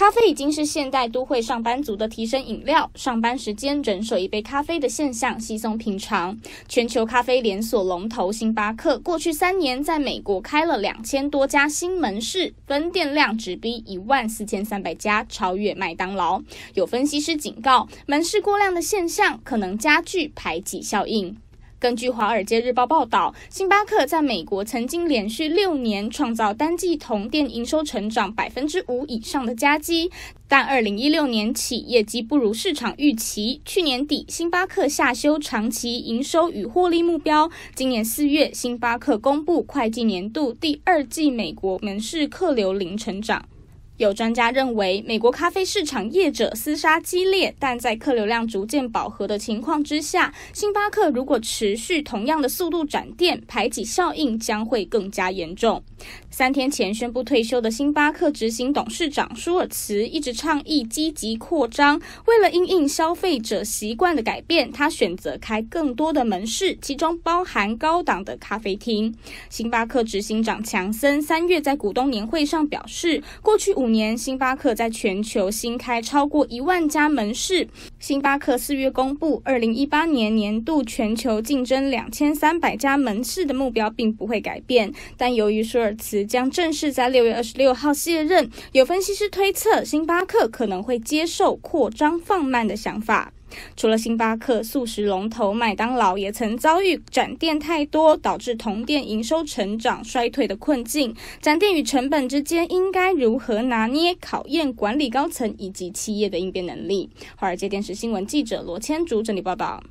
咖啡已经是现代都会上班族的提升饮料，上班时间人手一杯咖啡的现象稀松平常。全球咖啡连锁龙头星巴克过去三年在美国开了两千多家新门市，分店量直逼一万四千三百家，超越麦当劳。有分析师警告，门市过量的现象可能加剧排挤效应。根据《华尔街日报》报道，星巴克在美国曾经连续六年创造单季同店营收成长百分之五以上的佳绩，但二零一六年起业绩不如市场预期。去年底，星巴克下修长期营收与获利目标。今年四月，星巴克公布会计年度第二季美国门市客流零成长。有专家认为，美国咖啡市场业者厮杀激烈，但在客流量逐渐饱和的情况之下，星巴克如果持续同样的速度展店，排挤效应将会更加严重。三天前宣布退休的星巴克执行董事长舒尔茨一直倡议积极扩张，为了应应消费者习惯的改变，他选择开更多的门市，其中包含高档的咖啡厅。星巴克执行长强森三月在股东年会上表示，过去五。年，星巴克在全球新开超过一万家门市。星巴克四月公布，二零一八年年度全球竞争两千三百家门市的目标并不会改变。但由于舒尔茨将正式在六月二十六号卸任，有分析师推测，星巴克可能会接受扩张放慢的想法。除了星巴克，素食龙头麦当劳也曾遭遇展店太多导致同店营收成长衰退的困境。展店与成本之间应该如何拿捏，考验管理高层以及企业的应变能力。华尔街电视新闻记者罗千竹这里报道。